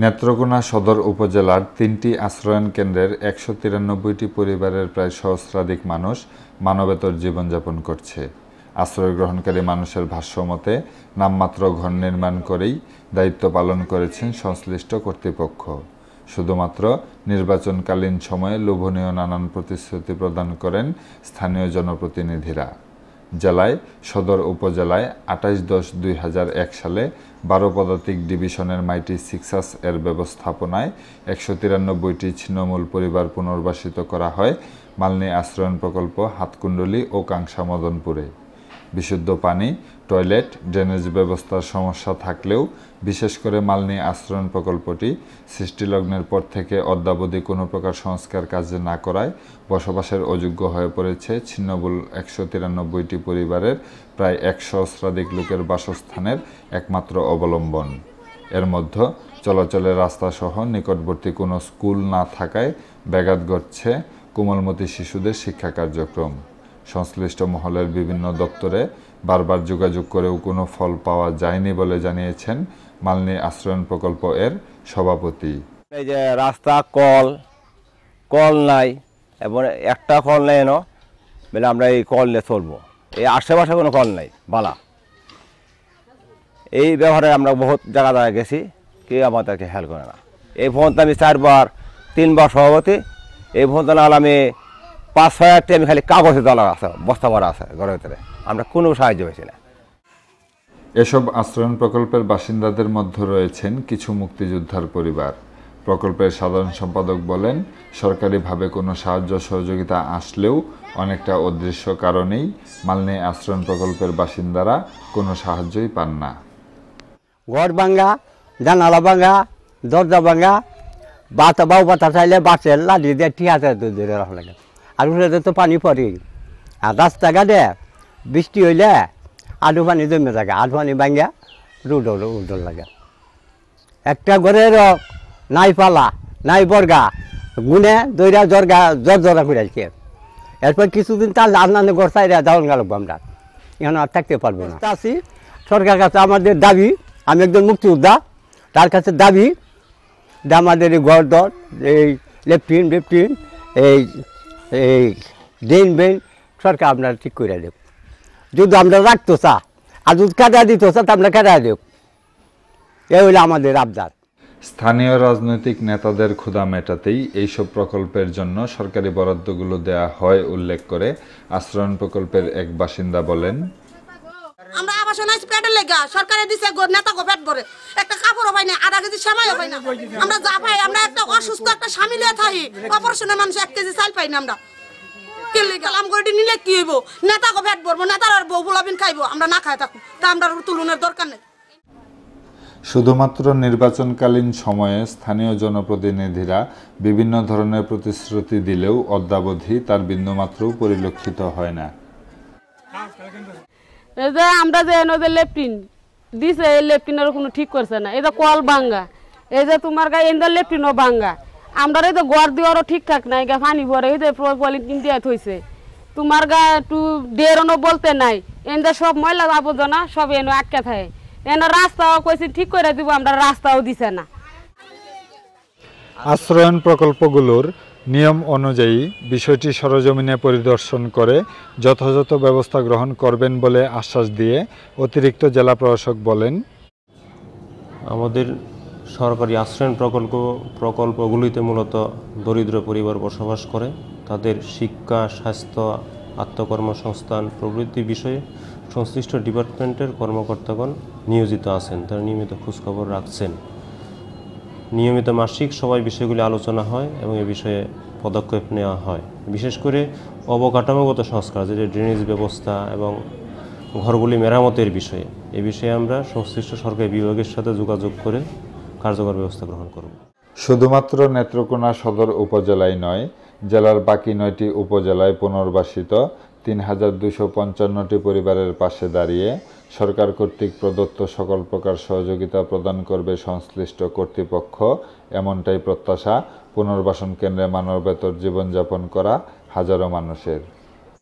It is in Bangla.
নেত্রকোনা সদর উপজেলার তিনটি আশ্রয়ণ কেন্দ্রের একশো তিরানব্বইটি পরিবারের প্রায় সহস্রাধিক মানুষ মানবেতর জীবনযাপন করছে আশ্রয় গ্রহণকারী মানুষের ভাষ্যমতে নামমাত্র ঘর নির্মাণ করেই দায়িত্ব পালন করেছেন সংশ্লিষ্ট কর্তৃপক্ষ শুধুমাত্র নির্বাচনকালীন সময়ে লোভনীয় নানান প্রতিশ্রুতি প্রদান করেন স্থানীয় জনপ্রতিনিধিরা জেলায় সদর উপজেলায় আঠাশ দশ দুই সালে বারো পদাতিক ডিভিশনের মাইটি সিক্সাস এর ব্যবস্থাপনায় একশো তিরানব্বইটি ছিন্নমূল পরিবার পুনর্বাসিত করা হয় মালনী আশ্রয়ণ প্রকল্প হাতকুণ্ডলী ও কাংসা মদনপুরে বিশুদ্ধ পানি টয়লেট ড্রেনেজ ব্যবস্থার সমস্যা থাকলেও বিশেষ করে মালনী আশ্রয়ণ প্রকল্পটি সৃষ্টিলগ্নের পর থেকে অদ্যাবধি কোনো প্রকার সংস্কার কাজে না করায় বসবাসের অযোগ্য হয়ে পড়েছে ছিন্নবুল একশো তিরানব্বইটি পরিবারের প্রায় একশো সহস্রাধিক লোকের বাসস্থানের একমাত্র অবলম্বন এর মধ্যে চলাচলের রাস্তাসহ নিকটবর্তী কোনো স্কুল না থাকায় ব্যাঘাত ঘটছে কোমলমতি শিশুদের শিক্ষা কার্যক্রম সংশ্লিষ্ট মহলের বিভিন্ন দপ্তরে বারবার যোগাযোগ করেও কোনো ফল পাওয়া যায়নি বলে জানিয়েছেন মালনী আশ্রয়ন প্রকল্প এর সভাপতি এই যে রাস্তা কল কল নাই এবং একটা কল নেই এনো বলে আমরা এই কল নিয়ে চলবো এই আশেপাশে কোনো কল নাই বালা এই ব্যবহারে আমরা বহুত জায়গা জায়গায় গেছি কেউ আমাদেরকে হেল্প করে না এই ফোন আমি চারবার তিনবার সভাপতি এই ফোন আমি পাঁচ ছয় আমি খালি কাগজে জ্বালা আছে বস্তা ভরা আছে ঘরের ভিতরে আমরা কোনো সাহায্য পেয়েছি না এসব আশ্রয়ণ প্রকল্পের বাসিন্দাদের মধ্যে রয়েছেন কিছু মুক্তিযোদ্ধার পরিবার প্রকল্পের সাধারণ সম্পাদক বলেন সরকারিভাবে কোনো সাহায্য সহযোগিতা আসলেও অনেকটা অদৃশ্য কারণেই মালনে আশ্রয়ণ প্রকল্পের বাসিন্দারা কোনো সাহায্যই পান না ঘর ভাঙ্গা জানালা ভাঙ্গা দরজা ভাঙ্গা বাতা বাউ বাতা চাইলে বাঁচে লাগিয়ে দিয়ে ঠিক আছে লাগে আলুটাতে তো পানি পড়ে আর রাস্তা ঘাটে বৃষ্টি হইলে আলু পানি জমে থাকে আলু পানি ভাঙ্গা রোদ রোদ লাগে একটা ঘরের নাই পালা নাই বর্গা গুনে দৈরা জর্গা জর জরা ঘুরে আসছে এরপর কিছুদিন তার আন্দান ঘর সাইডে দাউন গেল আমরা এখন আর থাকতে পারবো না আসি সরকার কাছে আমাদের দাবি আমি একজন মুক্তিযোদ্ধা তার কাছে দাবি আমাদের এই ঘর দর এই লেফটিন লেফটিন এই এই দিন সরকার আপনারা ঠিক করে দেব যদি আমরা রাখতো চা আর যদি কাটা দিত চা তা আমরা কাটা দেব এ হইলো আমাদের আবদার স্থানীয় রাজনৈতিক নেতাদের ক্ষুধা মেটাতেই এইসব প্রকল্পের জন্য সরকারি বরাদ্দগুলো দেয়া হয় উল্লেখ করে আশ্রয়ণ প্রকল্পের এক বাসিন্দা বলেন পেটের লেগা সরকারে দিছে নেতা গো পেট ভরে একটা কাপড় পাই না আধা কেজি সেমাইও পাই না আমরা যা পাই আমরা একটা অসুস্থ একটা স্বামী লিয়ে থাকি অপারেশনের মানুষ এক কেজি চাল পাই না আমরা কেলে গেলাম নিলে কি হইব নেতাকে ভেট ভরবো নেতার আর খাইবো আমরা না খাই থাকবো তা আমরা তুলনের দরকার নেই শুধুমাত্র নির্বাচনকালীন সময়ে স্থানীয় জনপ্রতিনিধিরা বিভিন্ন ধরনের প্রতিশ্রুতি দিলেও অদ্যাবধি তার বিন্দুমাত্র পরিলক্ষিত হয় না যে আমরা যে এনে যে লেপটিন দিছে এই লেপটিনের কোনো ঠিক করছে না এই যে কল ভাঙ্গা এই যে তোমার গায়ে এনে লেপটিনও ভাঙ্গা আমরা এই যে গড় দিওয়ারও ঠিকঠাক নাই গা পানি ভরে এই যে পলিথিন দিয়ে থইছে তোমার গা একটু ডেরনো বলতে নাই এনে সব ময়লা আবর্জনা সব এনে আটকে থাকে এনে রাস্তাও কইছি ঠিক করে দিব আমরা রাস্তাও দিছে না আশ্রয়ন প্রকল্পগুলোর নিয়ম অনুযায়ী বিষয়টি সরজমিনে পরিদর্শন করে যথাযথ ব্যবস্থা গ্রহণ করবেন বলে আশ্বাস দিয়ে অতিরিক্ত জেলা প্রশাসক বলেন আমাদের সরকারি আশ্রয়ন প্রকল্প প্রকল্পগুলিতে মূলত দরিদ্র পরিবার বসবাস করে তাদের শিক্ষা স্বাস্থ্য আত্মকর্মসংস্থান প্রভৃতি বিষয়ে সংশ্লিষ্ট ডিপার্টমেন্টের কর্মকর্তাগণ নিয়োজিত আছেন তারা নিয়মিত খোঁজখবর রাখছেন নিয়মিত মাসিক সবাই বিষয়গুলি আলোচনা হয় এবং এ বিষয়ে পদক্ষেপ নেওয়া হয় বিশেষ করে অবকাঠামোগত সংস্কার যেটা ড্রেনেজ ব্যবস্থা এবং ঘরগুলি মেরামতের বিষয়ে এ বিষয়ে আমরা সংশ্লিষ্ট সরকারি বিভাগের সাথে যোগাযোগ করে কার্যকর ব্যবস্থা গ্রহণ করব শুধুমাত্র নেত্রকোনা সদর উপজেলায় নয় জেলার বাকি নয়টি উপজেলায় পুনর্বাসিত তিন হাজার দুশো পঞ্চান্নটি পরিবারের পাশে দাঁড়িয়ে সরকার কর্তৃক প্রদত্ত সকল প্রকার সহযোগিতা প্রদান করবে সংশ্লিষ্ট কর্তৃপক্ষ এমনটাই প্রত্যাশা পুনর্বাসন কেন্দ্রে মানবেতর জীবনযাপন করা হাজারো মানুষের